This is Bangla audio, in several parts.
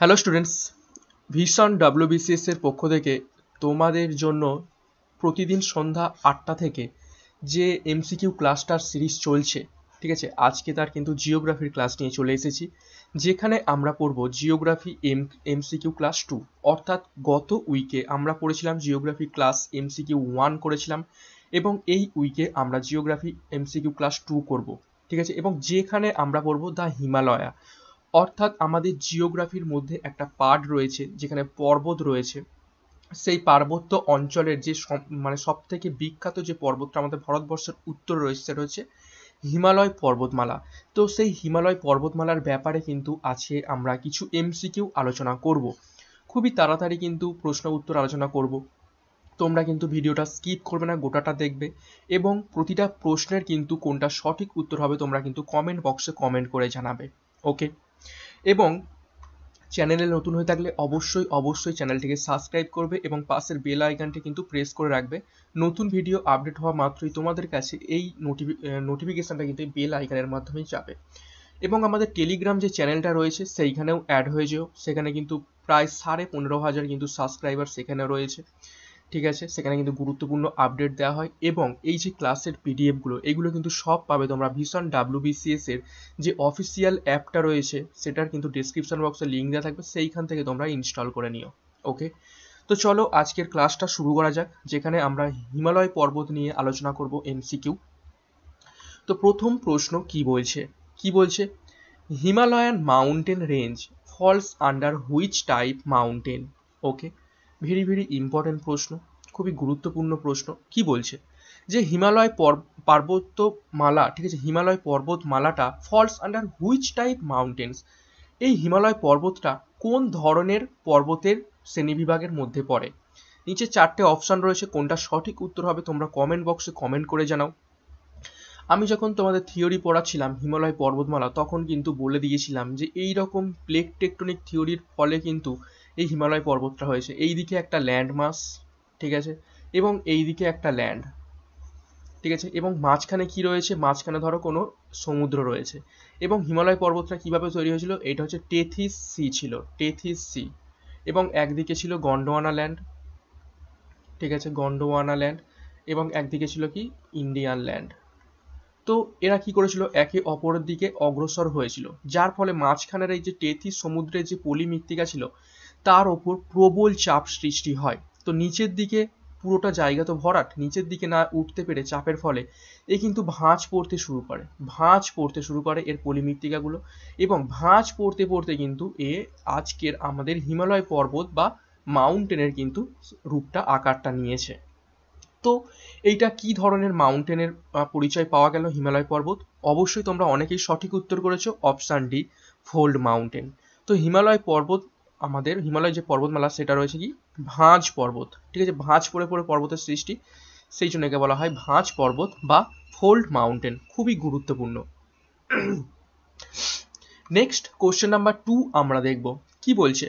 হ্যালো স্টুডেন্টস ভীষণ ডাব্লিউবিসিএস এর পক্ষ থেকে তোমাদের জন্য প্রতিদিন সন্ধ্যা আটটা থেকে যে এমসিকিউ ক্লাসটার সিরিজ চলছে ঠিক আছে আজকে তার কিন্তু জিওগ্রাফির ক্লাস নিয়ে চলে এসেছি যেখানে আমরা পড়ব geography M MCQ class two অর্থাৎ গত উইকে আমরা পড়েছিলাম জিওগ্রাফি ক্লাস এমসিকিউ ওয়ান করেছিলাম এবং এই উইকে আমরা জিওগ্রাফি এমসিকিউ ক্লাস টু করব ঠিক আছে এবং যেখানে আমরা পড়ব দ্য হিমালয়া অর্থাৎ আমাদের জিওগ্রাফির মধ্যে একটা পার্ট রয়েছে যেখানে পর্বত রয়েছে সেই পার্বত্য অঞ্চলের যে মানে সব থেকে বিখ্যাত যে পর্বতটা আমাদের ভারতবর্ষের উত্তর রয়েছে সেটা হচ্ছে হিমালয় পর্বতমালা তো সেই হিমালয় পর্বতমালার ব্যাপারে কিন্তু আছে আমরা কিছু এমসিকিউ আলোচনা করব খুবই তাড়াতাড়ি কিন্তু প্রশ্ন উত্তর আলোচনা করব তোমরা কিন্তু ভিডিওটা স্কিপ করবে না গোটাটা দেখবে এবং প্রতিটা প্রশ্নের কিন্তু কোনটা সঠিক উত্তর হবে তোমরা কিন্তু কমেন্ট বক্সে কমেন্ট করে জানাবে ওকে এবং চ্যানেলে নতুন হয়ে থাকলে অবশ্যই অবশ্যই চ্যানেলটিকে সাবস্ক্রাইব করবে এবং পাশের বেল আইকনটি কিন্তু প্রেস করে রাখবে নতুন ভিডিও আপডেট হওয়া মাত্রই তোমাদের কাছে এই নোটিফিকেশনটা নোটিফিকেশানটা কিন্তু বেল আইকনের মাধ্যমেই যাবে এবং আমাদের টেলিগ্রাম যে চ্যানেলটা রয়েছে সেইখানেও অ্যাড হয়ে যেও সেখানে কিন্তু প্রায় সাড়ে পনেরো হাজার কিন্তু সাবস্ক্রাইবার সেখানে রয়েছে ঠিক আছে সেখানে কিন্তু গুরুত্বপূর্ণ আপডেট দেওয়া হয় এবং এই যে ক্লাসের পিডিএফগুলো এগুলো কিন্তু সব পাবে তোমরা ভীষণ ডাব্লিউবিসিএস এর যে অফিসিয়াল অ্যাপটা রয়েছে সেটার কিন্তু ডিসক্রিপশন বক্সে লিঙ্ক দেওয়া থাকবে সেইখান থেকে তোমরা ইনস্টল করে নিও ওকে তো চলো আজকের ক্লাসটা শুরু করা যাক যেখানে আমরা হিমালয় পর্বত নিয়ে আলোচনা করব এমসিকিউ তো প্রথম প্রশ্ন কি বলছে কি বলছে Himalayan mountain range falls under which type mountain okay very very important প্রশ্ন খুবই গুরুত্বপূর্ণ প্রশ্ন কি বলছে যে হিমালয় পার্বত্য মালা ঠিক আছে হিমালয় পর্বত মালাটা falls under which type mountains এই হিমালয় পর্বতটা কোন ধরনের পর্বতের শ্রেণীবিভাগের মধ্যে পড়ে নিচে চারটে অপশান রয়েছে কোনটা সঠিক উত্তর হবে তোমরা কমেন্ট বক্সে কমেন্ট করে জানাও আমি যখন তোমাদের থিওরি পড়াচ্ছিলাম হিমালয় পর্বতমালা তখন কিন্তু বলে দিয়েছিলাম যে এই রকম প্লেট টেকটনিক থিওরির ফলে কিন্তু এই হিমালয় পর্বতটা হয়েছে এই দিকে একটা ল্যান্ড মাস ঠিক আছে এবং এই দিকে একটা ল্যান্ড ঠিক আছে এবং মাঝখানে কি রয়েছে মাঝখানে ধরো কোনো সমুদ্র রয়েছে এবং হিমালয় পর্বতটা কিভাবে তৈরি হয়েছিল এটা হচ্ছে টেথিস সি ছিল টেথিস সি এবং একদিকে ছিল গন্ডোয়ানা ল্যান্ড ঠিক আছে গন্ডোয়ানা ল্যান্ড এবং একদিকে ছিল কি ইন্ডিয়ান ল্যান্ড তো এরা কি করেছিল একে অপরের দিকে অগ্রসর হয়েছিল যার ফলে মাঝখানের এই যে টেথিস সমুদ্রের যে পলি মৃত্তিকা ছিল তার ওপর প্রবল চাপ সৃষ্টি হয় তো নিচের দিকে পুরোটা জায়গা তো ভরাট নিচের দিকে না উঠতে পেরে চাপের ফলে এ কিন্তু ভাঁজ পড়তে শুরু করে ভাঁজ পড়তে শুরু করে এর পলিমৃত্তিকাগুলো এবং ভাঁজ পড়তে পড়তে কিন্তু এ আজকের আমাদের হিমালয় পর্বত বা মাউন্টেনের কিন্তু রূপটা আকারটা নিয়েছে তো এইটা কি ধরনের মাউন্টেনের পরিচয় পাওয়া গেল হিমালয় পর্বত অবশ্যই তোমরা অনেকেই সঠিক উত্তর করেছো অপশান ডি ফোল্ড মাউন্টেন তো হিমালয় পর্বত আমাদের হিমালয় যে পর্বতমালা সেটা রয়েছে কি ভাঁজ পর্বত ঠিক আছে ভাঁজ পড়ে পড়ে পর্বতের সৃষ্টি সেই জন্য একে বলা হয় ভাঁজ পর্বত বা ফোল্ড মাউন্টেন খুবই গুরুত্বপূর্ণ নেক্সট কোশ্চেন নাম্বার টু আমরা দেখব কি বলছে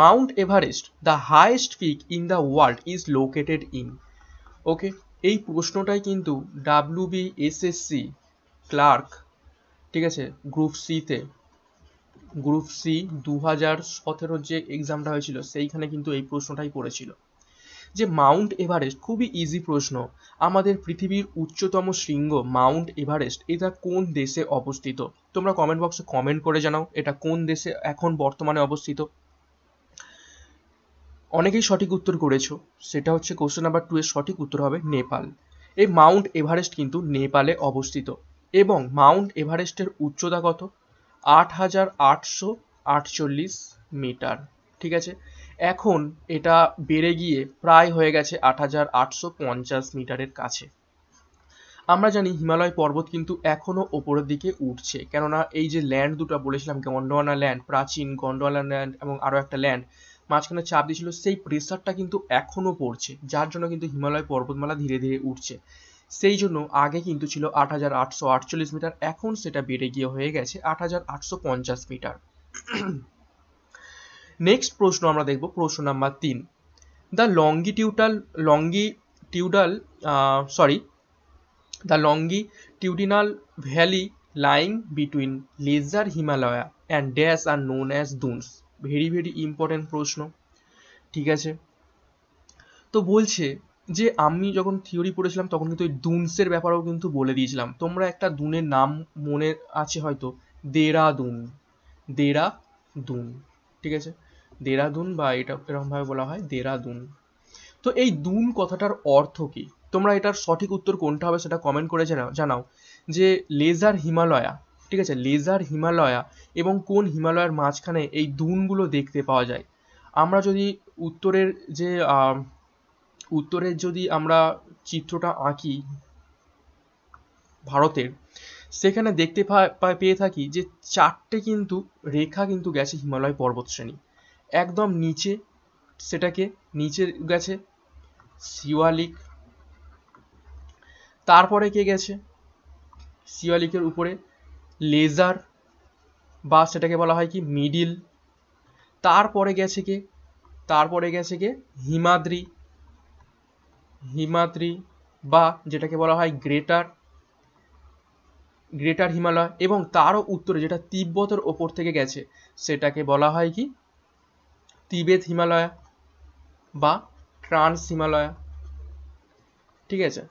Mount Everest the highest peak in the world is located in okay এই প্রশ্নটাই কিন্তু ডাব্লিউবি সি ক্লার্ক ঠিক আছে গ্রুপ সিতে গ্রুপ সি দু হাজার সতেরোর যে এক্সামটা হয়েছিল সেইখানে কিন্তু এই প্রশ্নটাই পড়েছিল যে মাউন্ট এভারেস্ট খুবই ইজি প্রশ্ন আমাদের পৃথিবীর উচ্চতম শৃঙ্গ মাউন্ট এভারেস্ট এটা কোন দেশে অবস্থিত তোমরা কমেন্ট বক্সে কমেন্ট করে জানাও এটা কোন দেশে এখন বর্তমানে অবস্থিত অনেকেই সঠিক উত্তর করেছো সেটা হচ্ছে কোশ্চেন নাম্বার টু এর সঠিক উত্তর হবে নেপাল এই মাউন্ট এভারেস্ট কিন্তু নেপালে অবস্থিত এবং মাউন্ট এভারেস্টের উচ্চতা কত আট হাজার আটশো আটচল্লিশ মিটার ঠিক আছে এখন এটা বেড়ে গিয়ে প্রায় হয়ে গেছে আট হাজার আটশো পঞ্চাশ মিটারের কাছে আমরা জানি হিমালয় পর্বত কিন্তু এখনও ওপরের দিকে উঠছে কেননা এই যে ল্যান্ড দুটো বলেছিলাম গন্ডোয়ানা ল্যান্ড প্রাচীন গন্ডোয়ানা ল্যান্ড এবং আরও একটা ল্যান্ড মাঝখানে চাপ দিয়েছিল সেই প্রেসারটা কিন্তু এখনও পড়ছে যার জন্য কিন্তু হিমালয় পর্বতমালা ধীরে ধীরে উঠছে সেই জন্য আগে কিন্তু ছিল আট হাজার আটশো আটচল্লিশ মিটার এখন সেটা বেড়ে গিয়ে হয়ে গেছে আট হাজার আটশো পঞ্চাশ মিটার নেক্সট প্রশ্ন আমরা দেখব প্রশ্ন নাম্বার তিন the longitudinal sorry the longitudinal valley lying between lesser Himalaya and dash are known as duns very very important প্রশ্ন ঠিক আছে তো বলছে যে আমি যখন থিওরি পড়েছিলাম তখন কিন্তু এই দুনসের ব্যাপারেও কিন্তু বলে দিয়েছিলাম তোমরা একটা দুনের নাম মনে আছে হয়তো দেরাদুন দেরাদুন ঠিক আছে দেরাদুন বা এটা এরকমভাবে বলা হয় দেরাদুন তো এই দুন কথাটার অর্থ কী তোমরা এটার সঠিক উত্তর কোনটা হবে সেটা কমেন্ট করে জানাও যে লেজার হিমালয়া ঠিক আছে লেজার হিমালয়া এবং কোন হিমালয়ের মাঝখানে এই দুনগুলো দেখতে পাওয়া যায় আমরা যদি উত্তরের যে উত্তরের যদি আমরা চিত্রটা আঁকি ভারতের সেখানে দেখতে পেয়ে থাকি যে চারটে কিন্তু রেখা কিন্তু গেছে হিমালয় পর্বতশ্রেণী একদম নিচে সেটাকে নিচে গেছে শিওয়ালিক তারপরে কে গেছে শিওয়ালিকের উপরে লেজার বা সেটাকে বলা হয় কি মিডিল তারপরে গেছে কে তারপরে গেছে কে হিমাদ্রি হিমাদ্রি বা যেটাকে বলা হয় গ্রেটার গ্রেটার হিমালয় এবং তারও উত্তরে যেটা তিব্বতের ওপর থেকে গেছে সেটাকে বলা হয় কি তিবেত হিমালয় বা ট্রান্স হিমালয় ঠিক আছে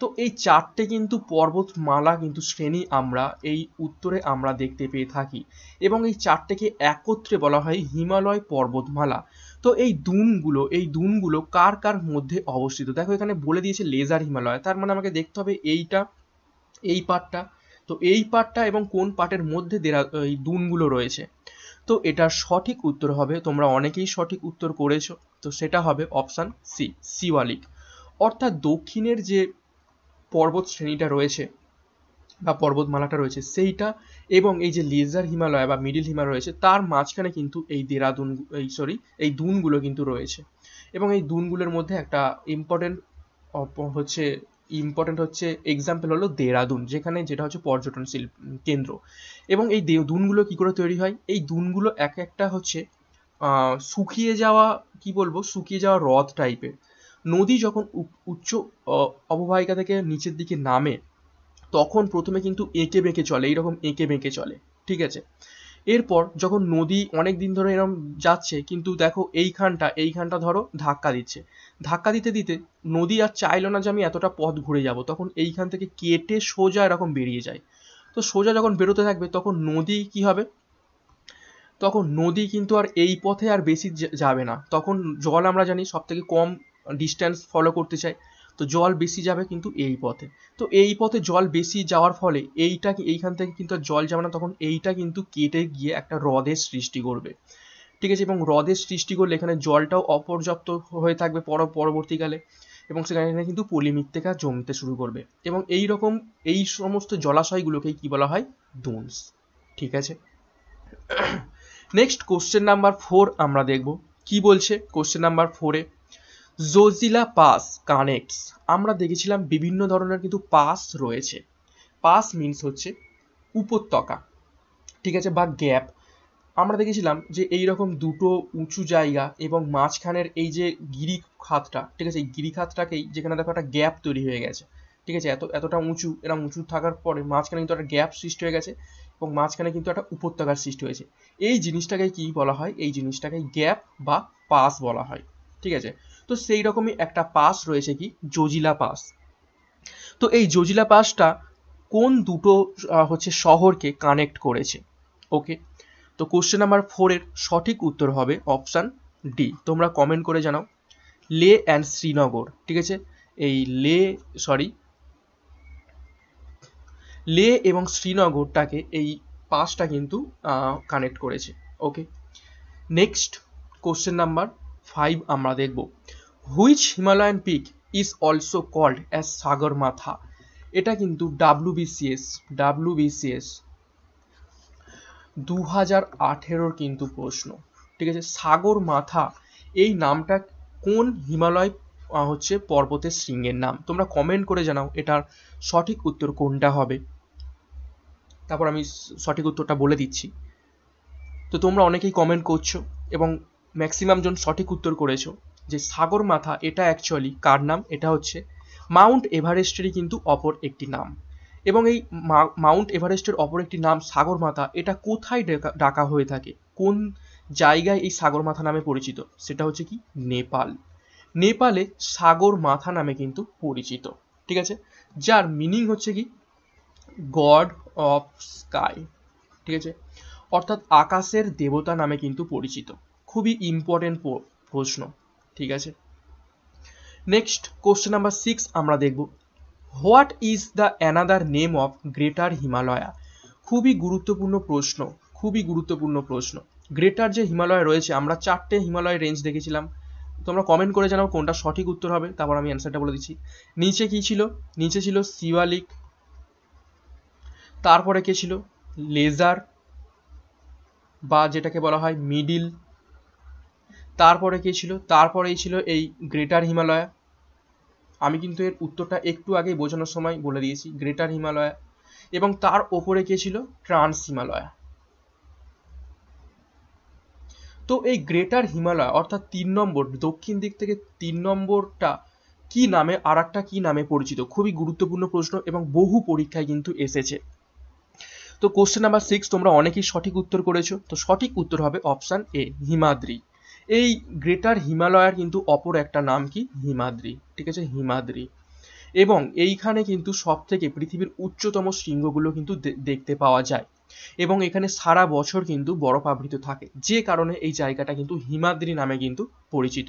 তো এই চারটে কিন্তু পর্বতমালা কিন্তু শ্রেণী আমরা এই উত্তরে আমরা দেখতে পেয়ে থাকি এবং এই চারটেকে একত্রে বলা হয় হিমালয় পর্বতমালা তো এই দুনগুলো এই দুনগুলো কার কার মধ্যে অবস্থিত দেখো এখানে বলে দিয়েছে লেজার হিমালয় তার মানে আমাকে দেখতে হবে এইটা এই পার্টটা তো এই পার্টটা এবং কোন পার্টের মধ্যে এই দুনগুলো রয়েছে তো এটার সঠিক উত্তর হবে তোমরা অনেকেই সঠিক উত্তর করেছো তো সেটা হবে অপশান সি সিওয়ালিক অর্থাৎ দক্ষিণের যে পর্বত শ্রেণীটা রয়েছে বা পর্বতমালাটা রয়েছে সেইটা এবং এই যে লেজার হিমালয় বা মিডিল হিমালয় রয়েছে তার মাঝখানে কিন্তু এই দেরাদুন এই সরি এই দুনগুলো কিন্তু রয়েছে এবং এই দুনগুলোর মধ্যে একটা ইম্পর্টেন্ট হচ্ছে ইম্পর্টেন্ট হচ্ছে এক্সাম্পল হলো দেরাদুন যেখানে যেটা হচ্ছে পর্যটন শিল্প কেন্দ্র এবং এই দুনগুলো কী করে তৈরি হয় এই দুনগুলো এক একটা হচ্ছে শুকিয়ে যাওয়া কি বলবো শুকিয়ে যাওয়া হ্রদ টাইপের নদী যখন উচ্চ অববাহিকা থেকে নিচের দিকে নামে তখন প্রথমে কিন্তু এঁকে বেঁকে চলে এইরকম এঁকে বেঁকে চলে ঠিক আছে এরপর যখন নদী অনেক দিন ধরে এরকম যাচ্ছে কিন্তু দেখো এইখানটা এইখানটা ধরো ধাক্কা দিচ্ছে ধাক্কা দিতে দিতে নদী আর চাইলো না যে আমি এতটা পথ ঘুরে যাব তখন এইখান থেকে কেটে সোজা এরকম বেরিয়ে যায় তো সোজা যখন বেরোতে থাকবে তখন নদী কি হবে তখন নদী কিন্তু আর এই পথে আর বেশি যাবে না তখন জল আমরা জানি সব থেকে কম ডিস্ট্যান্স ফলো করতে চাই তো জল বেশি যাবে কিন্তু এই পথে তো এই পথে জল বেশি যাওয়ার ফলে এইটা এইখান থেকে কিন্তু জল যাবে না তখন এইটা কিন্তু কেটে গিয়ে একটা হ্রদের সৃষ্টি করবে ঠিক আছে এবং হ্রদের সৃষ্টি করলে এখানে জলটাও অপর্যাপ্ত হয়ে থাকবে পর পরবর্তীকালে এবং সেখানে কিন্তু পলি মৃত্তিকা জমতে শুরু করবে এবং এই রকম এই সমস্ত জলাশয়গুলোকেই কি বলা হয় দুনস ঠিক আছে নেক্সট কোশ্চেন নাম্বার ফোর আমরা দেখব কি বলছে কোশ্চেন নাম্বার ফোরে জোজিলা পাস কানেক্টস আমরা দেখেছিলাম বিভিন্ন ধরনের কিন্তু পাস রয়েছে পাস মিনস হচ্ছে উপত্যকা ঠিক আছে বা গ্যাপ আমরা দেখেছিলাম যে এই রকম দুটো উঁচু জায়গা এবং মাঝখানের এই যে গিরি খাতটা ঠিক আছে এই গিরি খাতটাকেই যেখানে দেখো একটা গ্যাপ তৈরি হয়ে গেছে ঠিক আছে এত এতটা উঁচু এরকম উঁচু থাকার পরে মাঝখানে কিন্তু একটা গ্যাপ সৃষ্টি হয়ে গেছে এবং মাঝখানে কিন্তু একটা উপত্যকার সৃষ্টি হয়েছে এই জিনিসটাকে কি বলা হয় এই জিনিসটাকে গ্যাপ বা পাস বলা হয় ঠিক আছে তো সেই রকমই একটা পাস রয়েছে কি জোজিলা পাস তো এই জোজিলা পাসটা কোন দুটো হচ্ছে শহরকে কানেক্ট করেছে ওকে তো কোশ্চেন নাম্বার ফোরের সঠিক উত্তর হবে অপশান ডি তোমরা কমেন্ট করে জানাও লে অ্যান্ড শ্রীনগর ঠিক আছে এই লে সরি লে এবং শ্রীনগরটাকে এই পাসটা কিন্তু কানেক্ট করেছে okay next question number five আমরা দেখব which Himalayan peak is also called as Sagarmatha এটা কিন্তু ডাব্লু বিসিএস দু হাজার আঠেরোর কিন্তু প্রশ্ন ঠিক আছে সাগর মাথা এই নামটা কোন হিমালয় হচ্ছে পর্বতের শৃঙ্গের নাম তোমরা কমেন্ট করে জানাও এটার সঠিক উত্তর কোনটা হবে তারপর আমি সঠিক উত্তরটা বলে দিচ্ছি তো তোমরা অনেকেই কমেন্ট করছো এবং ম্যাক্সিমাম জন সঠিক উত্তর করেছো যে সাগর মাথা এটা অ্যাকচুয়ালি কার নাম এটা হচ্ছে মাউন্ট এভারেস্টেরই কিন্তু অপর একটি নাম এবং এই মাউন্ট এভারেস্টের অপর একটি নাম সাগর মাথা এটা কোথায় ডাকা হয়ে থাকে কোন জায়গায় এই সাগর মাথা নামে পরিচিত সেটা হচ্ছে কি নেপাল নেপালে সাগর মাথা নামে কিন্তু পরিচিত ঠিক আছে যার মিনিং হচ্ছে কি গড অফ স্কাই ঠিক আছে অর্থাৎ আকাশের দেবতা নামে কিন্তু পরিচিত খুবই ইম্পর্টেন্ট প্রশ্ন ঠিক আছে নেক্সট কোশ্চেন নাম্বার সিক্স আমরা দেখব what is the another name of greater Himalaya খুবই গুরুত্বপূর্ণ প্রশ্ন খুবই গুরুত্বপূর্ণ প্রশ্ন গ্রেটার যে হিমালয় রয়েছে আমরা চারটে হিমালয় রেঞ্জ দেখেছিলাম তোমরা কমেন্ট করে জানাও কোনটা সঠিক উত্তর হবে তারপর আমি অ্যান্সারটা বলে দিচ্ছি নিচে কি ছিল নিচে ছিল শিওয়ালিক তারপরে কে ছিল লেজার বা যেটাকে বলা হয় মিডিল তারপরে কী ছিল তারপরেই ছিল এই গ্রেটার হিমালয়া আমি কিন্তু এর উত্তরটা একটু আগেই বোঝানোর সময় বলে দিয়েছি গ্রেটার হিমালয়া এবং তার ওপরে কে ছিল ট্রান্স হিমালয়া তো এই গ্রেটার হিমালয় অর্থাৎ তিন নম্বর দক্ষিণ দিক থেকে তিন নম্বরটা কি নামে আর একটা কী নামে পরিচিত খুবই গুরুত্বপূর্ণ প্রশ্ন এবং বহু পরীক্ষায় কিন্তু এসেছে তো কোশ্চেন নাম্বার সিক্স তোমরা অনেকেই সঠিক উত্তর করেছো তো সঠিক উত্তর হবে অপশান এ হিমাদ্রি এই গ্রেটার হিমালয়ের কিন্তু অপর একটা নাম কি হিমাদ্রি ঠিক আছে হিমাদ্রি এবং এইখানে কিন্তু সব থেকে পৃথিবীর উচ্চতম শৃঙ্গগুলো কিন্তু দেখতে পাওয়া যায় এবং এখানে সারা বছর কিন্তু বরফ আবৃত থাকে যে কারণে এই জায়গাটা কিন্তু হিমাদ্রি নামে কিন্তু পরিচিত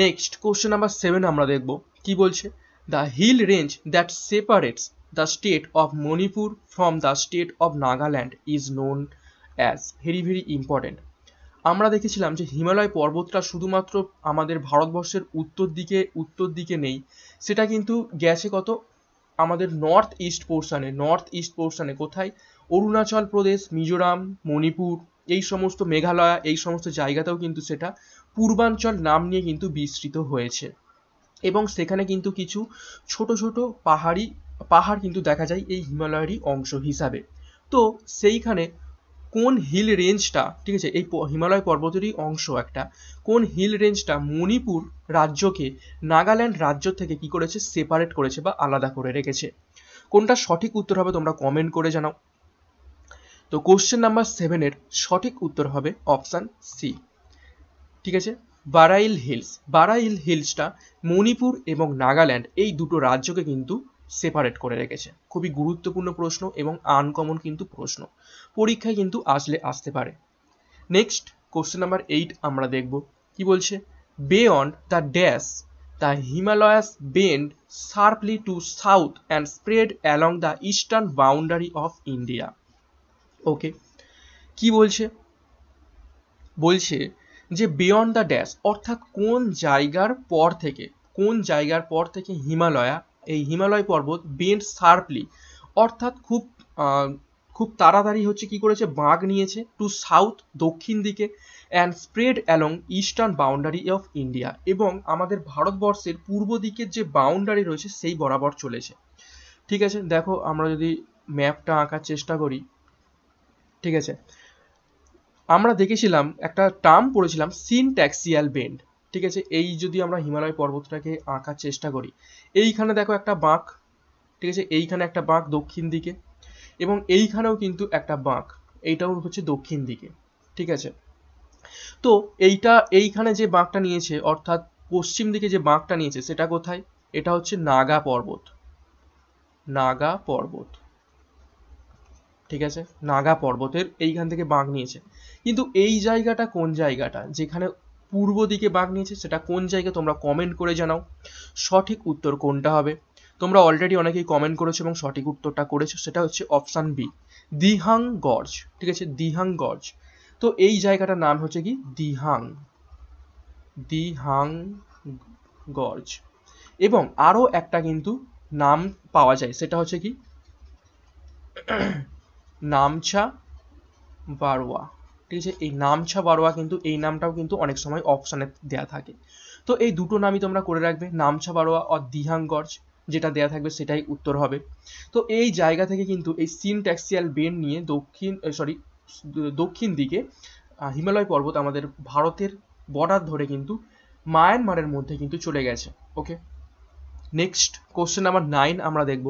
নেক্সট কোশ্চেন নাম্বার সেভেন আমরা দেখব কি বলছে the hill range that separates the state of Manipur from the state of Nagaland is known as very very important আমরা দেখেছিলাম যে হিমালয় পর্বতটা শুধুমাত্র আমাদের ভারতবর্ষের উত্তর দিকে উত্তর দিকে নেই সেটা কিন্তু গেছে কত আমাদের নর্থ ইস্ট পোর্শানে নর্থ ইস্ট পোর্শানে কোথায় অরুণাচল প্রদেশ মিজোরাম মণিপুর এই সমস্ত মেঘালয় এই সমস্ত জায়গাতেও কিন্তু সেটা পূর্বাঞ্চল নাম নিয়ে কিন্তু বিস্তৃত হয়েছে এবং সেখানে কিন্তু কিছু ছোট ছোট পাহাড়ি পাহাড় কিন্তু দেখা যায় এই হিমালয়েরই অংশ হিসাবে তো সেইখানে কোন হিল রেঞ্জটা ঠিক আছে এই হিমালয় পর্বতেরই অংশ একটা কোন হিল রেঞ্জটা মণিপুর রাজ্যকে নাগাল্যান্ড রাজ্য থেকে কি করেছে সেপারেট করেছে বা আলাদা করে রেখেছে কোনটা সঠিক উত্তর হবে তোমরা কমেন্ট করে জানাও তো কোশ্চেন নাম্বার সেভেনের সঠিক উত্তর হবে অপশান সি ঠিক আছে বারাইল হিলস বারাইল হিলসটা মণিপুর এবং নাগাল্যান্ড এই দুটো রাজ্যকে কিন্তু সেপারেট করে রেখেছে খুবই গুরুত্বপূর্ণ প্রশ্ন এবং আনকমন কিন্তু প্রশ্ন পরীক্ষায় কিন্তু আসলে আসতে পারে নেক্সট কোশ্চেন নাম্বার এইট আমরা দেখব কি বলছে on the dash the Himalayas bend sharply to south and spread along the eastern boundary of India okay কি বলছে বলছে যে বিয়ন্ড দ্য ড্যাশ অর্থাৎ কোন জায়গার পর থেকে কোন জায়গার পর থেকে হিমালয়া এই হিমালয় পর্বত বেন্ড শার্পলি অর্থাৎ খুব খুব তাড়াতাড়ি হচ্ছে কি করেছে বাঘ নিয়েছে টু সাউথ দক্ষিণ দিকে and spread along eastern boundary of India এবং আমাদের ভারতবর্ষের পূর্ব দিকের যে বাউন্ডারি রয়েছে সেই বরাবর চলেছে ঠিক আছে দেখো আমরা যদি ম্যাপটা আঁকার চেষ্টা করি ঠিক আছে আমরা দেখেছিলাম একটা টার্ম পড়েছিলাম সিনট্যাক্সিয়াল বেন্ড ঠিক আছে এই যদি আমরা হিমালয় পর্বতটাকে আঁকার চেষ্টা করি এইখানে দেখো একটা বাঁক ঠিক আছে এইখানে একটা বাঁক দক্ষিণ দিকে এবং এইখানেও কিন্তু একটা বাঁক এইটাও হচ্ছে দক্ষিণ দিকে ঠিক আছে তো এইটা এইখানে যে বাঁকটা নিয়েছে অর্থাৎ পশ্চিম দিকে যে বাঁকটা নিয়েছে সেটা কোথায় এটা হচ্ছে নাগা পর্বত নাগা পর্বত ঠিক আছে নাগা পর্বতের এইখান থেকে বাঁক নিয়েছে কিন্তু এই জায়গাটা কোন জায়গাটা যেখানে পূর্ব দিকে বাঘ নিয়েছে সেটা কোন জায়গায় তোমরা কমেন্ট করে জানাও সঠিক উত্তর কোনটা হবে তোমরা অলরেডি অনেকেই কমেন্ট করেছো এবং সঠিক উত্তরটা করেছো সেটা হচ্ছে অপশান বি দিহাং গর্জ ঠিক আছে দিহাং গর্জ তো এই জায়গাটার নাম হচ্ছে কি দিহাং দিহাং গর্জ এবং আরও একটা কিন্তু নাম পাওয়া যায় সেটা হচ্ছে কি নামছা বারোয়া ঠিক আছে এই নামছা বারোয়া কিন্তু এই নামটাও কিন্তু অনেক সময় অপশানে দেয়া থাকে তো এই দুটো নামই তোমরা করে রাখবে নামছা বারোয়া অর দিহাঙ্গর্জ যেটা দেয়া থাকবে সেটাই উত্তর হবে তো এই জায়গা থেকে কিন্তু এই সিন ট্যাক্সিয়াল বেন নিয়ে দক্ষিণ সরি দক্ষিণ দিকে হিমালয় পর্বত আমাদের ভারতের বর্ডার ধরে কিন্তু মায়ানমারের মধ্যে কিন্তু চলে গেছে okay next question number nine আমরা দেখব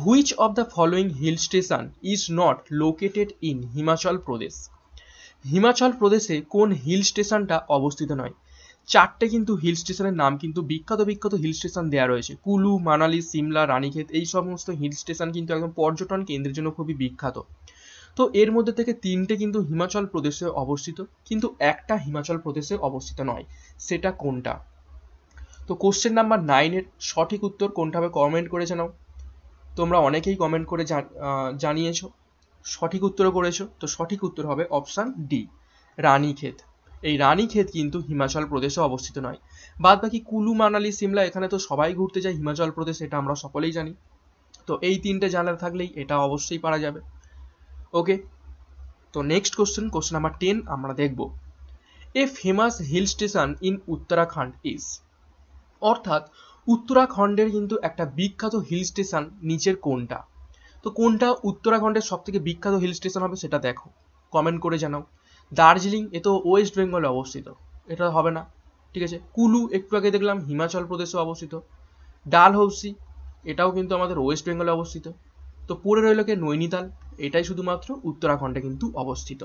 which of the following hill station is not located in Himachal Pradesh Himachal প্রদেশে কোন হিল স্টেশনটা অবস্থিত নয় চারটে কিন্তু হিল স্টেশনের নাম কিন্তু বিখ্যাত বিখ্যাত হিল স্টেশন দেওয়া রয়েছে কুলু মানালি সিমলা রানীক্ষেত এই সমস্ত হিল স্টেশন কিন্তু একদম পর্যটন কেন্দ্রের জন্য খুবই বিখ্যাত তো এর মধ্যে থেকে তিনটে কিন্তু হিমাচল প্রদেশে অবস্থিত কিন্তু একটা হিমাচল প্রদেশে অবস্থিত নয় সেটা কোনটা তো কোশ্চেন নাম্বার নাইনের সঠিক উত্তর কোনটা হবে কমেন্ট করে জানাও তোমরা অনেকেই কমেন্ট করে জানিয়েছো সঠিক উত্তর করেছো তো সঠিক উত্তর হবে অপশান ডি রানীক্ষেত এই রানীক্ষেত কিন্তু হিমাচল প্রদেশে অবস্থিত নয় বাদ বাকি কুলু মানালি সিমলা এখানে তো সবাই ঘুরতে যায় হিমাচল প্রদেশ এটা আমরা সকলেই জানি তো এই তিনটে জানার থাকলেই এটা অবশ্যই পারা যাবে ওকে তো next question question number ten আমরা দেখব a famous hill station in Uttarakhand is অর্থাৎ উত্তরাখণ্ডের কিন্তু একটা বিখ্যাত হিল স্টেশন নিচের কোনটা তো কোনটা উত্তরাখণ্ডের সব থেকে বিখ্যাত হিল স্টেশন হবে সেটা দেখো কমেন্ট করে জানাও দার্জিলিং এ তো ওয়েস্ট বেঙ্গলে অবস্থিত এটা হবে না ঠিক আছে কুলু একটু আগে দেখলাম হিমাচল প্রদেশে অবস্থিত ডালহৌসি এটাও কিন্তু আমাদের ওয়েস্ট বেঙ্গলে অবস্থিত তো পড়ে রইল কে নৈনিতাল এটাই শুধুমাত্র উত্তরাখণ্ডে কিন্তু অবস্থিত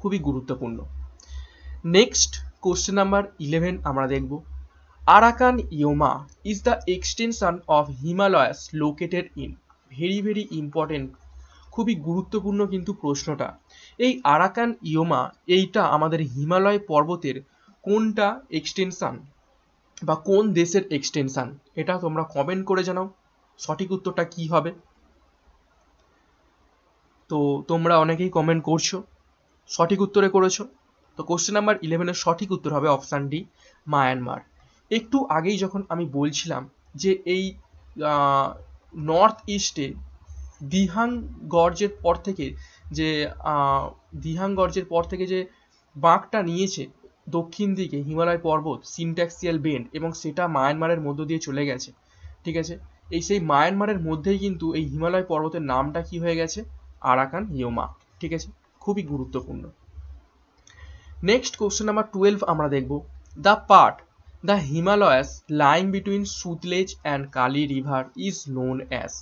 খুবই গুরুত্বপূর্ণ নেক্সট কোশ্চেন নাম্বার ইলেভেন আমরা দেখব Arakan Yoma is the extension of Himalayas located in very very important খুবই গুরুত্বপূর্ণ কিন্তু প্রশ্নটা এই আরাকান ইয়োমা এইটা আমাদের হিমালয় পর্বতের কোনটা এক্সটেনশান বা কোন দেশের এক্সটেনশান এটা তোমরা কমেন্ট করে জানাও সঠিক উত্তরটা কি হবে তো তোমরা অনেকেই কমেন্ট করছো সঠিক উত্তরে করেছো তো কোশ্চেন নাম্বার ইলেভেনের সঠিক উত্তর হবে অপশান ডি মায়ানমার একটু আগেই যখন আমি বলছিলাম যে এই নর্থ ইস্টে দিহাং গর্জের পর থেকে যে দিহাং গর্জের পর থেকে যে বাঁকটা নিয়েছে দক্ষিণ দিকে হিমালয় পর্বত সিনট্যাক্সিয়াল বেন্ড এবং সেটা মায়ানমারের মধ্য দিয়ে চলে গেছে ঠিক আছে এই সেই মায়ানমারের মধ্যেই কিন্তু এই হিমালয় পর্বতের নামটা কি হয়ে গেছে আরাকান ইয়োমা ঠিক আছে খুবই গুরুত্বপূর্ণ নেক্সট কোশ্চেন নাম্বার টুয়েলভ আমরা দেখব the part the Himalayas lying between Sutlej and Kali river is known as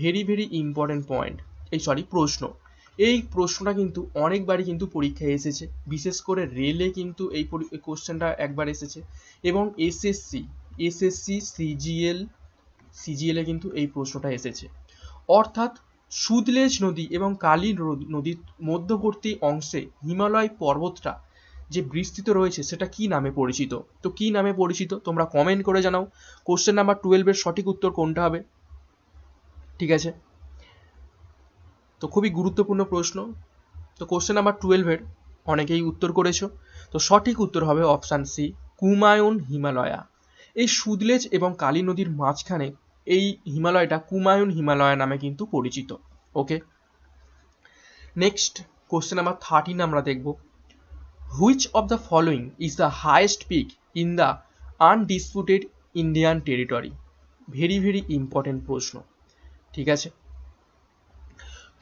very very important point এই সরি প্রশ্ন এই প্রশ্নটা কিন্তু অনেকবারই কিন্তু পরীক্ষায় এসেছে বিশেষ করে রেলে কিন্তু এই কোশ্চেনটা একবার এসেছে এবং এসএসসি এসএসসি সিজিএল সিজিএলে কিন্তু এই প্রশ্নটা এসেছে অর্থাৎ সুতলেজ নদী এবং কালী নদীর মধ্যবর্তী অংশে হিমালয় পর্বতটা যে বিস্তৃত রয়েছে সেটা কি নামে পরিচিত তো কি নামে পরিচিত তোমরা কমেন্ট করে জানাও কোশ্চেন নাম্বার টুয়েলভের সঠিক উত্তর কোনটা হবে ঠিক আছে তো খুবই গুরুত্বপূর্ণ প্রশ্ন তো কোশ্চেন নাম্বার টুয়েলভের অনেকেই উত্তর করেছো তো সঠিক উত্তর হবে অপশান সি কুমায়ুন হিমালয়া এই সুদলেজ এবং কালী নদীর মাঝখানে এই হিমালয়টা কুমায়ুন হিমালয়া নামে কিন্তু পরিচিত okay next question number thirteen আমরা দেখব which of the following is the highest peak in the undisputed Indian territory very very important প্রশ্ন ঠিক আছে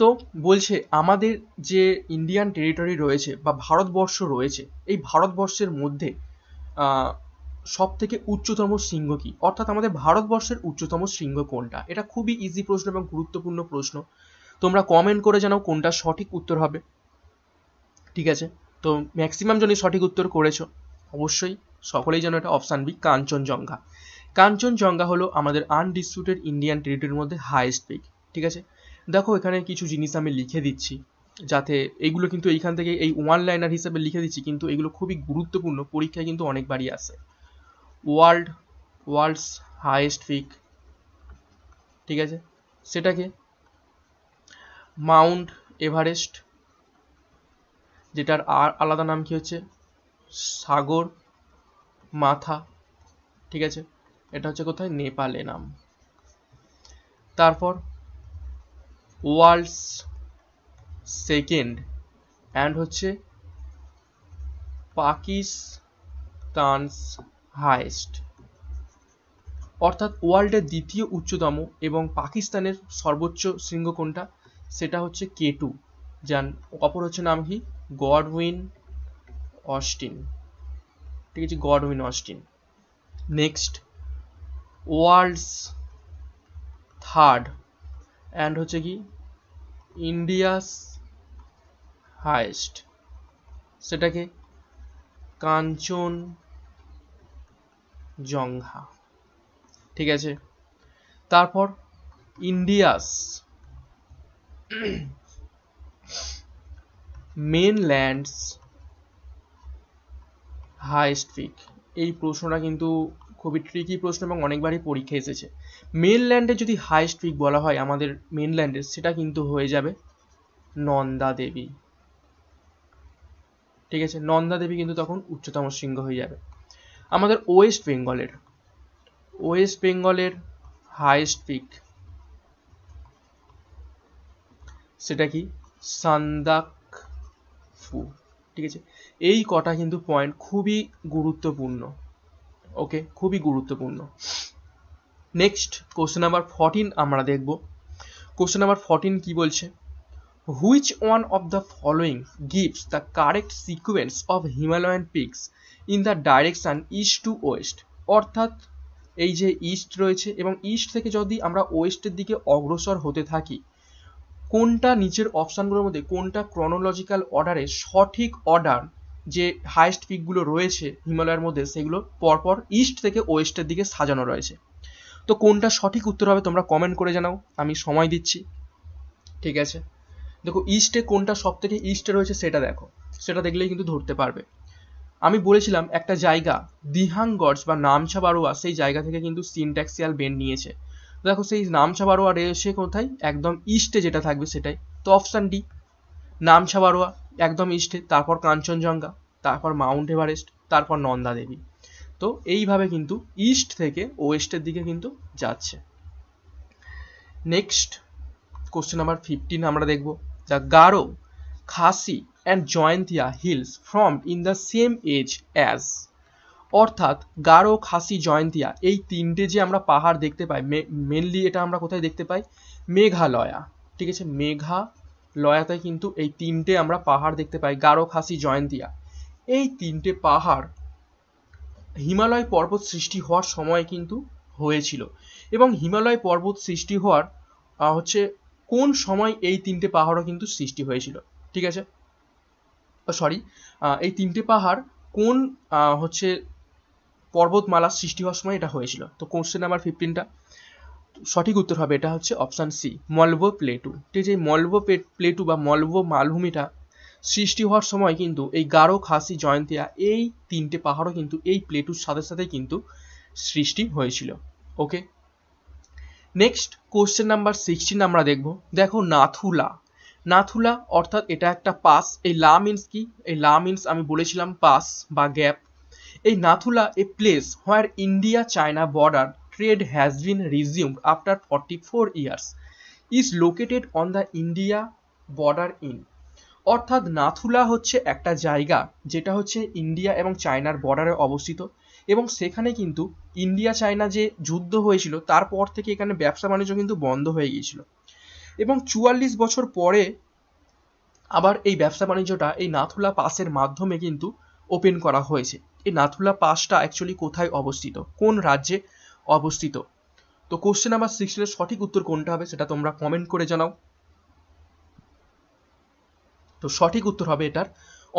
তো বলছে আমাদের যে ইন্ডিয়ান টেরিটরি রয়েছে বা ভারতবর্ষ রয়েছে এই ভারতবর্ষের মধ্যে সব থেকে উচ্চতম শৃঙ্গ কি অর্থাৎ আমাদের ভারতবর্ষের উচ্চতম শৃঙ্গ কোনটা এটা খুবই ইজি প্রশ্ন এবং গুরুত্বপূর্ণ প্রশ্ন তোমরা কমেন্ট করে জানাও কোনটা সঠিক উত্তর হবে ঠিক আছে তো ম্যাক্সিমাম জনই সঠিক উত্তর করেছো অবশ্যই সকলেই যেন এটা অপশান বি কাঞ্চনজঙ্ঘা কাঞ্চনজঙ্ঘা হলো আমাদের আনডিসপিউটেড ইন্ডিয়ান টেরিটরির মধ্যে হাইয়েস্ট পিক ঠিক আছে দেখো এখানে কিছু জিনিস আমি লিখে দিচ্ছি যাতে এইগুলো কিন্তু এইখান থেকে এই ওয়ান লাইনার হিসেবে লিখে দিচ্ছি কিন্তু এগুলো খুবই গুরুত্বপূর্ণ পরীক্ষায় কিন্তু অনেকবারই আসে ওয়ার্ল্ড ওয়ার্ল্ডস হাইয়েস্ট পিক ঠিক আছে সেটাকে মাউন্ট এভারেস্ট যেটার আর আলাদা নাম কি হচ্ছে সাগর মাথা ঠিক আছে এটা হচ্ছে কোথায় নেপালে নাম তারপর ওয়ার্ল্ডস সেকেন্ড অ্যান্ড হচ্ছে পাকিস্তানস হাইস্ট অর্থাৎ ওয়ার্ল্ডের দ্বিতীয় উচ্চতম এবং পাকিস্তানের সর্বোচ্চ শৃঙ্গ কোনটা সেটা হচ্ছে কেটু যার অপর হচ্ছে নাম কি গডউইন অস্টিন ঠিক আছে Godwin Austen next world's third and হচ্ছে কি ইন্ডিয়াস হায়েস্ট সেটাকে কাঞ্চন জংহা ঠিক আছে তারপর ইন্ডিয়াস মেনল্যান্ডস হাইস্ট পিক এই প্রশ্নটা কিন্তু খুবই ট্রিকি প্রশ্ন এবং অনেকবারই পরীক্ষা এসেছে মেনল্যান্ডে যদি হাইস্ট পিক বলা হয় আমাদের মেনল্যান্ডের সেটা কিন্তু হয়ে যাবে নন্দা দেবী ঠিক আছে নন্দা দেবী কিন্তু তখন উচ্চতম শৃঙ্গ হয়ে যাবে আমাদের ওয়েস্ট বেঙ্গলের ওয়েস্ট বেঙ্গলের হাইস্ট পিক সেটা কি সান্দাক ফু ঠিক আছে এই কটা কিন্তু পয়েন্ট খুবই গুরুত্বপূর্ণ ওকে খুবই গুরুত্বপূর্ণ নেক্সট কোশ্চেন নাম্বার ফর্টিন আমরা দেখব কোশ্চেন নাম্বার ফর্টিন কি বলছে which one of the following gives the correct sequence of Himalayan peaks in the direction east to west অর্থাৎ এই যে ইস্ট রয়েছে এবং ইস্ট থেকে যদি আমরা ওয়েস্টের দিকে অগ্রসর হতে থাকি কোনটা নিচের অপশানগুলোর মধ্যে কোনটা ক্রনোলজিক্যাল অর্ডারে সঠিক অর্ডার যে হায়েস্ট পিকগুলো রয়েছে হিমালয়ের মধ্যে সেগুলো পরপর ইস্ট থেকে ওয়েস্টের দিকে সাজানো রয়েছে তো কোনটা সঠিক উত্তর হবে তোমরা কমেন্ট করে জানাও আমি সময় দিচ্ছি ঠিক আছে দেখো ইস্টে কোনটা সব থেকে ইস্টে রয়েছে সেটা দেখো সেটা দেখলেই কিন্তু ধরতে পারবে আমি বলেছিলাম একটা জায়গা দিহাংগড়স বা নামছা বারোয়া সেই জায়গা থেকে কিন্তু সিনট্যাক্সিয়াল বেন্ড নিয়েছে দেখো সেই নামছাবারোয়া রয়েছে কোথায় একদম ইস্টে যেটা থাকবে সেটাই তো অপশান ডি নামছাবারোয়া একদম ইস্টে তারপর কাঞ্চনজঙ্ঘা তারপর মাউন্ট এভারেস্ট তারপর নন্দা দেবী তো এইভাবে কিন্তু ইস্ট থেকে ওয়েস্টের দিকে কিন্তু যাচ্ছে নেক্সট কোশ্চেন নাম্বার ফিফটিন আমরা দেখব যা Garo Khasi and Jaintia hills from in the same age as অর্থাৎ গারো খাসি জয়ন্তিয়া এই তিনটে যে আমরা পাহাড় দেখতে পাই মেনলি এটা আমরা কোথায় দেখতে পাই মেঘালয়া ঠিক আছে মেঘালয়াতে কিন্তু এই তিনটে আমরা পাহাড় দেখতে পাই গারো খাসি জয়ন্তিয়া এই তিনটে পাহাড় হিমালয় পর্বত সৃষ্টি হওয়ার সময় কিন্তু হয়েছিল এবং হিমালয় পর্বত সৃষ্টি হওয়ার হচ্ছে কোন সময় এই তিনটে পাহাড়ও কিন্তু সৃষ্টি হয়েছিল ঠিক আছে সরি এই তিনটে পাহাড় কোন হচ্ছে পর্বতমালার সৃষ্টি হওয়ার সময় এটা হয়েছিল তো কোশ্চেন নাম্বার ফিফটিনটা সঠিক উত্তর হবে এটা হচ্ছে অপশান সি মলভো প্লেটু ঠিক যে মলভো প্লেটু বা মলভো মালভূমিটা সৃষ্টি হওয়ার সময় কিন্তু এই গারো খাসি জয়ন্তিয়া এই তিনটে পাহাড়ও কিন্তু এই প্লেটুর সাথে সাথে কিন্তু সৃষ্টি হয়েছিল okay next question number sixteen আমরা দেখব দেখো নাথুলা নাথুলা অর্থাৎ এটা একটা পাস এই লা মিনস কি এই লা মিনস আমি বলেছিলাম পাস বা গ্যাপ এই Nathula a place where India China border trade has been resume after forty four years is located on the India border in অর্থাৎ নাথুলা হচ্ছে একটা জায়গা যেটা হচ্ছে ইন্ডিয়া এবং চায়নার বর্ডারে অবস্থিত এবং সেখানে কিন্তু ইন্ডিয়া চায়না যে যুদ্ধ হয়েছিল তারপর থেকে এখানে ব্যবসা বাণিজ্য কিন্তু বন্ধ হয়ে গিয়েছিল এবং চুয়াল্লিশ বছর পরে আবার এই ব্যবসা বাণিজ্যটা এই নাথুলা পাসের মাধ্যমে কিন্তু ওপেন করা হয়েছে এই নাথুলা পাসটা অ্যাকচুয়ালি কোথায় অবস্থিত কোন রাজ্যে অবস্থিত তো কোশ্চেন নাম্বার সিক্সটিনের সঠিক উত্তর কোনটা হবে সেটা তোমরা কমেন্ট করে জানাও তো সঠিক উত্তর হবে এটার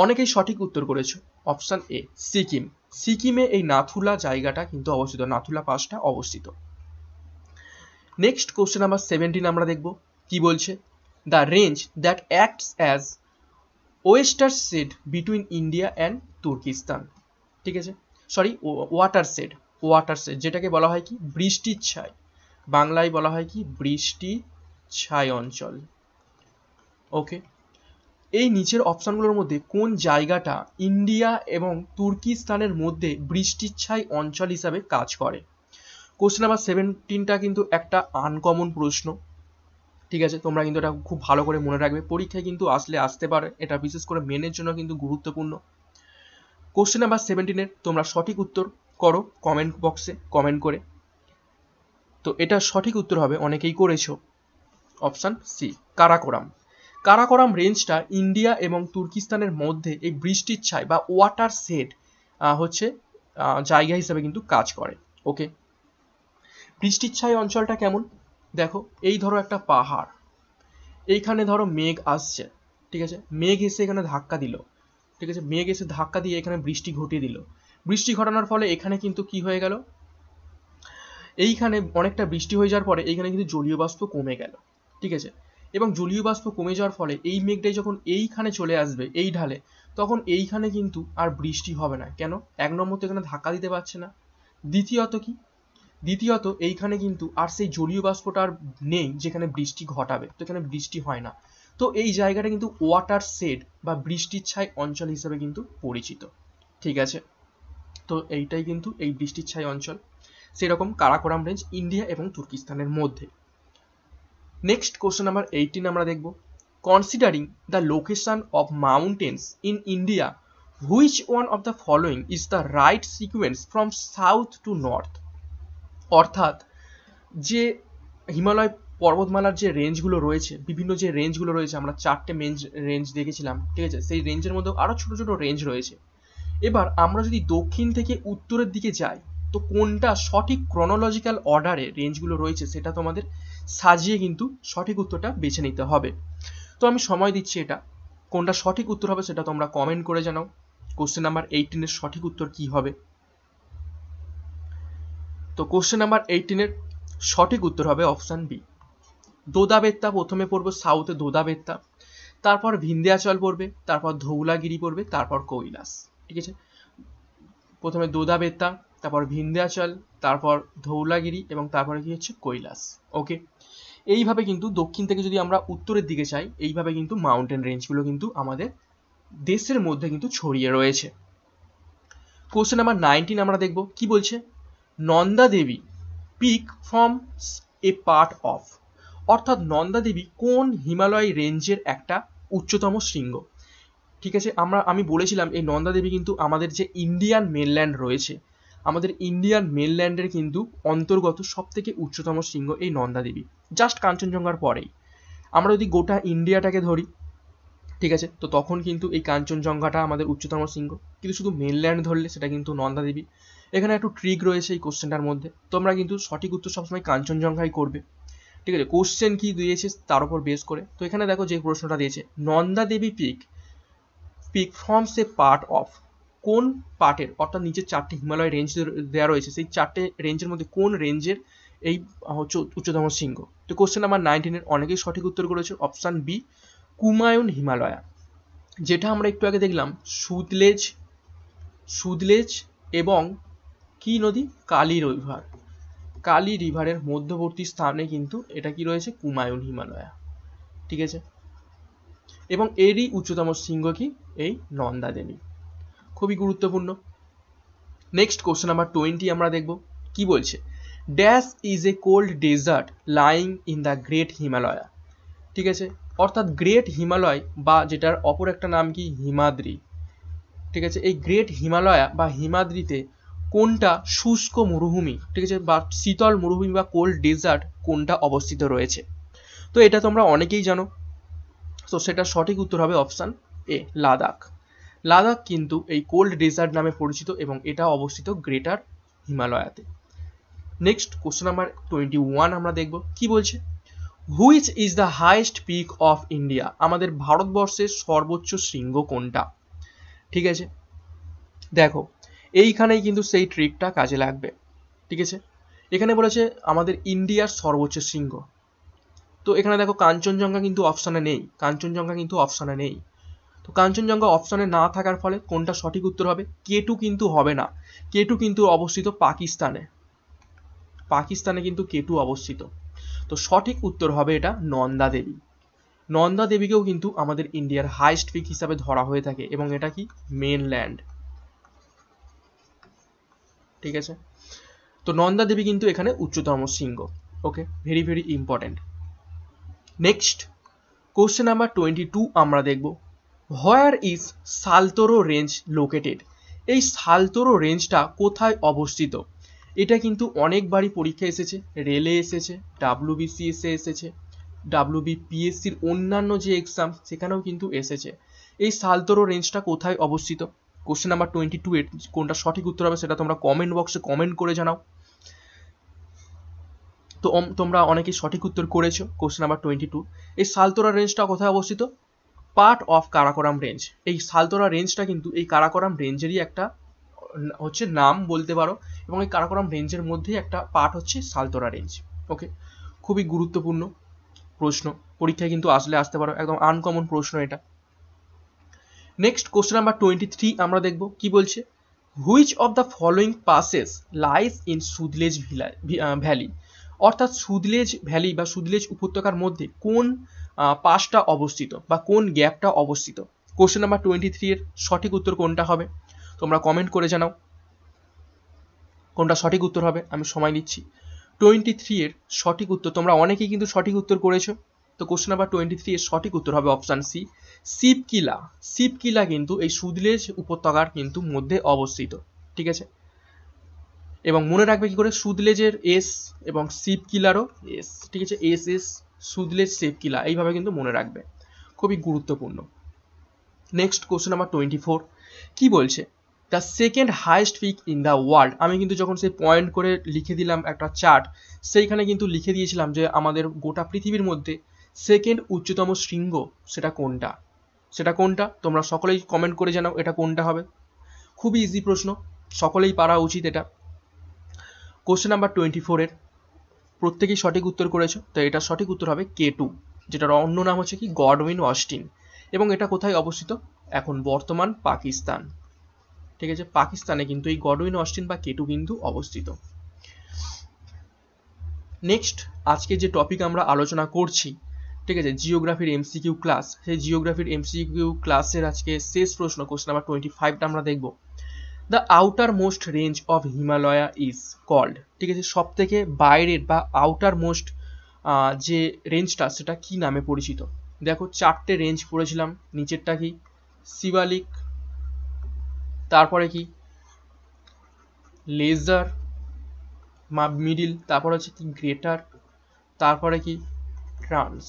অনেকেই সঠিক উত্তর করেছে অপশান এ সিকিম সিকিমে এই নাথুলা জায়গাটা কিন্তু অবস্থিত নাথুলা পাসটা অবস্থিত নেক্সট কোশ্চেন নাম্বার সেভেন্টিন আমরা দেখব কি বলছে the range that acts as water shed between India and Turkistan ঠিক আছে sorry water shed water shed যেটাকে বলা হয় কি বৃষ্টির ছাই বাংলায় বলা হয় কি বৃষ্টি ছাই অঞ্চল ওকে এই নিচের অপশানগুলোর মধ্যে কোন জায়গাটা ইন্ডিয়া এবং তুর্কিস্তানের মধ্যে বৃষ্টির ছাই অঞ্চল হিসাবে কাজ করে কোশ্চেন নাম্বার সেভেন্টিনটা কিন্তু একটা আনকমন প্রশ্ন ঠিক আছে তোমরা কিন্তু এটা খুব ভালো করে মনে রাখবে পরীক্ষায় কিন্তু আসলে আসতে পারে এটা বিশেষ করে মেনের জন্য কিন্তু গুরুত্বপূর্ণ কোশ্চেন নাম্বার সেভেন্টিনের তোমরা সঠিক উত্তর করো কমেন্ট বক্সে কমেন্ট করে তো এটা সঠিক উত্তর হবে অনেকেই করেছো অপশান সি কারাকোরাম কারাকোরাম রেঞ্জটা ইন্ডিয়া এবং তুর্কিস্তানের মধ্যে এই বৃষ্টির ছাই বা ওয়াটার সেড হচ্ছে জায়গা হিসাবে কিন্তু কাজ করে ওকে বৃষ্টির ছাই অঞ্চলটা কেমন দেখো এই ধরো একটা পাহাড় এইখানে ধরো মেঘ আসছে ঠিক আছে মেঘ এসে এখানে ধাক্কা দিল ঠিক আছে মেঘ এসে ধাক্কা দিয়ে এখানে বৃষ্টি ঘটিয়ে দিল বৃষ্টি ঘটানোর ফলে এখানে কিন্তু কি হয়ে গেল এইখানে অনেকটা বৃষ্টি হয়ে যাওয়ার পরে এইখানে কিন্তু জলীয় বাষ্প কমে গেল ঠিক আছে এবং জলীয় বাষ্প কমে যাওয়ার ফলে এই মেঘটাই যখন এইখানে চলে আসবে এই ঢালে তখন এইখানে কিন্তু আর বৃষ্টি হবে না কেন এক নম্বর তো এখানে ধাক্কা দিতে পারছে না দ্বিতীয়ত কি দ্বিতীয়ত এইখানে কিন্তু আর সেই জলীয় বাষ্পটা আর নেই যেখানে বৃষ্টি ঘটাবে তো এখানে বৃষ্টি হয় না তো এই জায়গাটা কিন্তু ওয়াটার সেড বা বৃষ্টির ছাই অঞ্চল হিসেবে কিন্তু পরিচিত ঠিক আছে তো এইটাই কিন্তু এই বৃষ্টির ছাই অঞ্চল সেরকম কারাকোরাম রেঞ্জ ইন্ডিয়া এবং তুর্কিস্তানের মধ্যে নেক্সট কোশ্চেন নাম্বার এইটিন আমরা দেখব considering the location of mountains in India which one of the following is the right sequence from south to north অর্থাৎ যে হিমালয় পর্বতমালার যে রেঞ্জগুলো রয়েছে বিভিন্ন যে রেঞ্জগুলো রয়েছে আমরা চারটে মেঞ্জ রেঞ্জ দেখেছিলাম ঠিক আছে সেই রেঞ্জের মধ্যেও আরও ছোটো ছোটো রেঞ্জ রয়েছে এবার আমরা যদি দক্ষিণ থেকে উত্তরের দিকে যাই তো কোনটা সঠিক ক্রনোলজিক্যাল অর্ডারে রেঞ্জগুলো রয়েছে সেটা তোমাদের সাজিয়ে কিন্তু সঠিক উত্তরটা বেছে নিতে হবে তো আমি সময় দিচ্ছি এটা কোনটা সঠিক উত্তর হবে সেটা তোমরা কমেন্ট করে জানাও কোশ্চেন নাম্বার এইটিনের সঠিক উত্তর কি হবে তো কোশ্চেন নাম্বার এইটিনের সঠিক উত্তর হবে অপশান বি দোদাবেত্তা প্রথমে পড়বো সাউথে দোদাবেত্তা তারপর বিন্ধ্যাচল পড়বে তারপর ধৌলাগিরি পড়বে তারপর কৈলাস ঠিক আছে প্রথমে দোদাবেত্তা তারপর ভিন্দিয়াচল তারপর ধৌলাগিরি এবং তারপরে কি হচ্ছে কৈলাস ওকে এইভাবে কিন্তু দক্ষিণ থেকে যদি আমরা উত্তরের দিকে চাই এইভাবে কিন্তু মাউন্টেন রেঞ্জগুলো কিন্তু আমাদের দেশের মধ্যে কিন্তু ছড়িয়ে রয়েছে কোশ্চেন নাম্বার নাইনটিন আমরা দেখব কি বলছে Nanda Devi peak from a part of অর্থাৎ নন্দা দেবী কোন হিমালয় রেঞ্জের একটা উচ্চতম শৃঙ্গ ঠিক আছে আমরা আমি বলেছিলাম এই নন্দা দেবী কিন্তু আমাদের যে ইন্ডিয়ান মেনল্যান্ড রয়েছে আমাদের ইন্ডিয়ান মেনল্যান্ডের কিন্তু অন্তর্গত সব থেকে উচ্চতম শৃঙ্গ এই নন্দা দেবী জাস্ট কাঞ্চনজঙ্ঘার পরেই আমরা যদি গোটা ইন্ডিয়াটাকে ধরি ঠিক আছে তো তখন কিন্তু এই কাঞ্চনজঙ্ঘাটা আমাদের উচ্চতম শৃঙ্গ কিন্তু শুধু মেনল্যান্ড ধরলে সেটা কিন্তু নন্দা দেবী এখানে একটু ট্রিক রয়েছে এই কোশ্চেনটার মধ্যে তোমরা কিন্তু সঠিক উত্তর সবসময় কাঞ্চনজঙ্ঘাই করবে ঠিক আছে কোশ্চেন কি দিয়েছে তার উপর বেস করে তো এখানে দেখো যে প্রশ্নটা দিয়েছে Nanda Devi peak peak forms a part of কোন পার্টের অর্থাৎ নিচের চারটি হিমালয় রেঞ্জ দেওয়া রয়েছে সেই চারটে রেঞ্জের মধ্যে কোন রেঞ্জের এই হচ্ছে উচ্চতম শৃঙ্গ তো কোশ্চেন নাম্বার নাইনটিনের অনেকেই সঠিক উত্তর করেছে অপশান বি কুমায়ুন হিমালয়া যেটা আমরা একটু আগে দেখলাম সুদলেজ সুদলেজ এবং কি নদী কালী রবিভার কালি রিভারের মধ্যবর্তী স্থানে কিন্তু এটা কি রয়েছে কুমায়ুন হিমালয়া ঠিক আছে এবং এরই উচ্চতম শৃঙ্গ কি এই নন্দা দেবী খুবই গুরুত্বপূর্ণ নেক্সট কোশ্চেন নাম্বার টোয়েন্টি আমরা দেখব কি বলছে dash is a cold desert lying in the great Himalaya ঠিক আছে অর্থাৎ গ্রেট হিমালয় বা যেটার অপর একটা নাম কি হিমাদ্রি ঠিক আছে এই গ্রেট হিমালয়া বা হিমাদ্রিতে কোনটা শুষ্ক মরুভূমি ঠিক আছে বা শীতল মরুভূমি বা কোল্ড ডেজার্ট কোনটা অবস্থিত রয়েছে তো এটা তোমরা অনেকেই জানো তো সেটা সঠিক উত্তর হবে অপশান এ লাদাখ লাদাখ কিন্তু এই কোল্ড ডেজার্ট নামে পরিচিত এবং এটা অবস্থিত গ্রেটার হিমালয়াতে next question number twenty one আমরা দেখব কি বলছে which is the highest peak of India আমাদের ভারতবর্ষের সর্বোচ্চ শৃঙ্গ কোনটা ঠিক আছে দেখো এইখানেই কিন্তু সেই ট্রিকটা কাজে লাগবে ঠিক আছে এখানে বলেছে আমাদের ইন্ডিয়ার সর্বোচ্চ শৃঙ্গ তো এখানে দেখো কাঞ্চনজঙ্ঘা কিন্তু অপশানে নেই কাঞ্চনজঙ্ঘা কিন্তু অপশানে নেই তো কাঞ্চনজঙ্ঘা অপশানে না থাকার ফলে কোনটা সঠিক উত্তর হবে কেটু কিন্তু হবে না কেটু কিন্তু অবস্থিত পাকিস্তানে পাকিস্তানে কিন্তু কেটু অবস্থিত তো সঠিক উত্তর হবে এটা নন্দা দেবী নন্দা দেবীকেও কিন্তু আমাদের ইন্ডিয়ার হাইস্ট পিক হিসাবে ধরা হয়ে থাকে এবং এটা কি মেনল্যান্ড ঠিক আছে তো নন্দা দেবী কিন্তু এখানে উচ্চতম সিংহ okay very very important next question number twenty two আমরা দেখব where is Saltoro range located এই সালতোরো রেঞ্জটা কোথায় অবস্থিত এটা কিন্তু অনেকবারই পরীক্ষা এসেছে রেলে এসেছে ডাব্লিউবিসিএসে এসেছে ডাব্লিউবিপিএসসির অন্যান্য যে এক্সাম সেখানেও কিন্তু এসেছে এই সালতোরো রেঞ্জটা কোথায় অবস্থিত কোশ্চেন নাম্বার টোয়েন্টি টু এর কোনটা সঠিক উত্তর হবে সেটা তোমরা কমেন্ট বক্সে কমেন্ট করে জানাও তো তোমরা অনেকেই সঠিক উত্তর করেছো কোশ্চেন নাম্বার টোয়েন্টি টু এই সালতোরা রেঞ্জটা কোথায় অবস্থিত পার্ট অফ কারাকোরাম রেঞ্জ এই সালতোরা রেঞ্জটা কিন্তু এই কারাকোরাম রেঞ্জেরই একটা হচ্ছে নাম বলতে পারো এবং এই কারাকোরাম রেঞ্জের মধ্যেই একটা পার্ট হচ্ছে সালতোরা রেঞ্জ ওকে খুবই গুরুত্বপূর্ণ প্রশ্ন পরীক্ষায় কিন্তু আসলে আসতে পারো একদম আনকমন প্রশ্ন এটা next question number twenty three আমরা দেখব কি বলছে which of the following passes lies in Sutlej valley অর্থাৎ সুদলেজ ভ্যালি বা সুদলেজ উপত্যকার মধ্যে কোন পাসটা অবস্থিত বা কোন গ্যাপটা অবস্থিত কোশ্চেন নাম্বার টোয়েন্টি থ্রি এর সঠিক উত্তর কোনটা হবে তোমরা কমেন্ট করে জানাও কোনটা সঠিক উত্তর হবে আমি সময় নিচ্ছি টোয়েন্টি থ্রি এর সঠিক উত্তর তোমরা অনেকেই কিন্তু সঠিক উত্তর করেছো তো কোশ্চেন নাম্বার টোয়েন্টি থ্রি এর সঠিক উত্তর হবে অপশান সি শিবকিলা শিবকিলা কিন্তু এই সুদলেজ উপত্যকার কিন্তু মধ্যে অবস্থিত ঠিক আছে এবং মনে রাখবে কি করে সুদলেজের এস এবং শিবকিলারও এস ঠিক আছে এস এস সুদলেজ শিবকিলা এইভাবে কিন্তু মনে রাখবে খুবই গুরুত্বপূর্ণ next question number twenty four কী বলছে the second highest peak in the world আমি কিন্তু যখন সেই পয়েন্ট করে লিখে দিলাম একটা চার্ট সেইখানে কিন্তু লিখে দিয়েছিলাম যে আমাদের গোটা পৃথিবীর মধ্যে সেকেন্ড উচ্চতম শৃঙ্গ সেটা কোনটা সেটা কোনটা তোমরা সকলেই কমেন্ট করে জানাও এটা কোনটা হবে খুবই ইজি প্রশ্ন সকলেই পারা উচিত এটা কোশ্চেন নাম্বার টোয়েন্টি ফোরের প্রত্যেকেই সঠিক উত্তর করেছো তো এটা সঠিক উত্তর হবে কে টু যেটার অন্য নাম হচ্ছে কি গডউইন অস্টিন এবং এটা কোথায় অবস্থিত এখন বর্তমান পাকিস্তান ঠিক আছে পাকিস্তানে কিন্তু এই গডউইন অস্টিন বা কেটু কিন্তু অবস্থিত নেক্সট আজকে যে টপিক আমরা আলোচনা করছি ঠিক আছে জিওগ্রাফির এমসিকিউ ক্লাস সেই জিওগ্রাফির এমসিকিউ ক্লাসের আজকে শেষ প্রশ্ন কোশ্চেন নাম্বার টোয়েন্টি ফাইভটা আমরা দেখব the outermost range of Himalaya is called ঠিক আছে সব থেকে বাইরের বা আউটার মোস্ট যে রেঞ্জটা সেটা কি নামে পরিচিত দেখো চারটে রেঞ্জ পড়েছিলাম নিচেরটা কি শিবালিক তারপরে কি লেজার মিডিল তারপরে হচ্ছে কি গ্রেটার তারপরে কি ফ্রান্স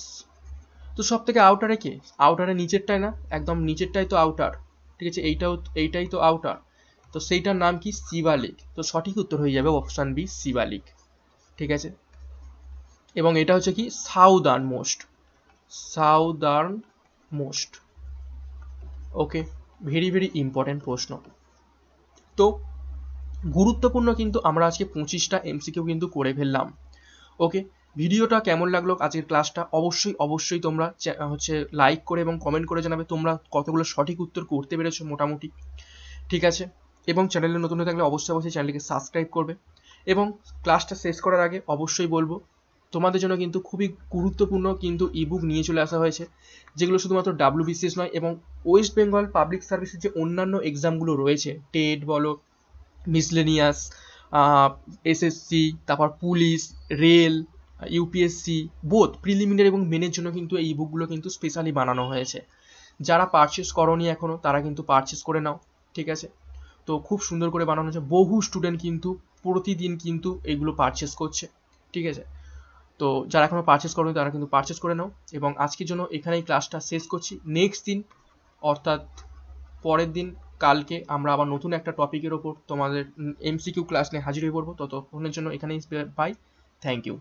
তো সব থেকে আউটারে কে আউটারে নিচেরটাই না একদম নিচেরটাই তো আউটার ঠিক আছে এইটাও এইটাই তো আউটার তো সেইটার নাম কি সিবালিক তো সঠিক উত্তর হয়ে যাবে অপশান বি সিবালিক ঠিক আছে এবং এটা হচ্ছে কি southernmost southernmost okay very very important প্রশ্ন তো গুরুত্বপূর্ণ কিন্তু আমরা আজকে পঁচিশটা এমসিকিউ কিন্তু করে ফেললাম ওকে ভিডিওটা কেমন লাগলো আজকের ক্লাসটা অবশ্যই অবশ্যই তোমরা হচ্ছে লাইক করে এবং কমেন্ট করে জানাবে তোমরা কতগুলো সঠিক উত্তর করতে পেরেছো মোটামুটি ঠিক আছে এবং চ্যানেলে নতুন হয়ে থাকলে অবশ্যই অবশ্যই চ্যানেলকে সাবস্ক্রাইব করবে এবং ক্লাসটা শেষ করার আগে অবশ্যই বলবো তোমাদের জন্য কিন্তু খুবই গুরুত্বপূর্ণ কিন্তু ইবুক নিয়ে চলে আসা হয়েছে যেগুলো শুধুমাত্র ডাব্লিউবিসিএস নয় এবং ওয়েস্ট বেঙ্গল পাবলিক সার্ভিসের যে অন্যান্য এক্সামগুলো রয়েছে টেট বলো মিসলেনিয়াস এসএসসি তারপর পুলিশ রেল ইউপিএসসি বোধ প্রিলিমিনারি এবং মেনের জন্য কিন্তু এই বুকগুলো কিন্তু স্পেশালি বানানো হয়েছে যারা পারচেস করনি এখনও তারা কিন্তু পারচেস করে নাও ঠিক আছে তো খুব সুন্দর করে বানানো হয়েছে বহু স্টুডেন্ট কিন্তু প্রতিদিন কিন্তু এগুলো পারচেস করছে ঠিক আছে তো যারা এখনও পারচেস করেনি তারা কিন্তু পারচেস করে নাও এবং আজকের জন্য এখানেই ক্লাসটা শেষ করছি নেক্সট দিন অর্থাৎ পরের দিন কালকে আমরা আবার নতুন একটা টপিকের ওপর তোমাদের এমসিকিউ ক্লাস নিয়ে হাজির হয়ে পড়বো ততক্ষণের জন্য এখানেই বাই থ্যাংক ইউ